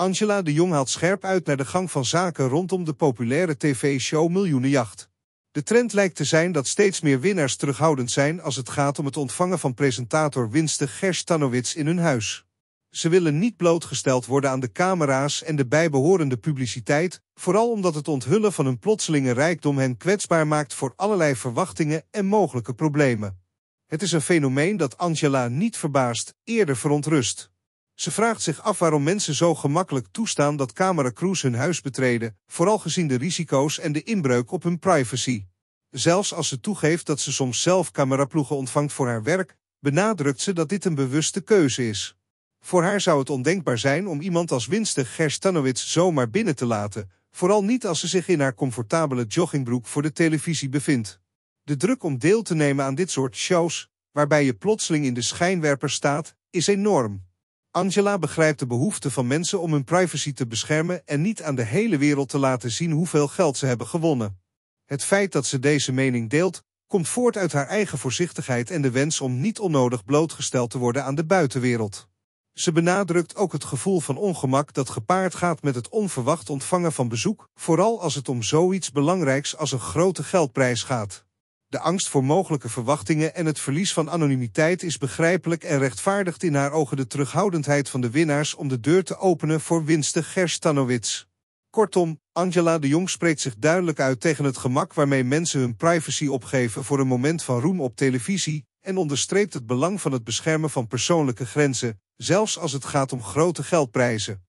Angela de Jong haalt scherp uit naar de gang van zaken rondom de populaire tv-show Miljoenenjacht. De trend lijkt te zijn dat steeds meer winnaars terughoudend zijn als het gaat om het ontvangen van presentator Winston Tanowitz in hun huis. Ze willen niet blootgesteld worden aan de camera's en de bijbehorende publiciteit, vooral omdat het onthullen van hun plotselinge rijkdom hen kwetsbaar maakt voor allerlei verwachtingen en mogelijke problemen. Het is een fenomeen dat Angela niet verbaast, eerder verontrust. Ze vraagt zich af waarom mensen zo gemakkelijk toestaan dat cameracrews hun huis betreden, vooral gezien de risico's en de inbreuk op hun privacy. Zelfs als ze toegeeft dat ze soms zelf cameraploegen ontvangt voor haar werk, benadrukt ze dat dit een bewuste keuze is. Voor haar zou het ondenkbaar zijn om iemand als Winston Gerstanowits zomaar binnen te laten, vooral niet als ze zich in haar comfortabele joggingbroek voor de televisie bevindt. De druk om deel te nemen aan dit soort shows, waarbij je plotseling in de schijnwerper staat, is enorm. Angela begrijpt de behoefte van mensen om hun privacy te beschermen en niet aan de hele wereld te laten zien hoeveel geld ze hebben gewonnen. Het feit dat ze deze mening deelt, komt voort uit haar eigen voorzichtigheid en de wens om niet onnodig blootgesteld te worden aan de buitenwereld. Ze benadrukt ook het gevoel van ongemak dat gepaard gaat met het onverwacht ontvangen van bezoek, vooral als het om zoiets belangrijks als een grote geldprijs gaat. De angst voor mogelijke verwachtingen en het verlies van anonimiteit is begrijpelijk en rechtvaardigt in haar ogen de terughoudendheid van de winnaars om de deur te openen voor winsten Gerstanowitz. Kortom, Angela de Jong spreekt zich duidelijk uit tegen het gemak waarmee mensen hun privacy opgeven voor een moment van roem op televisie en onderstreept het belang van het beschermen van persoonlijke grenzen, zelfs als het gaat om grote geldprijzen.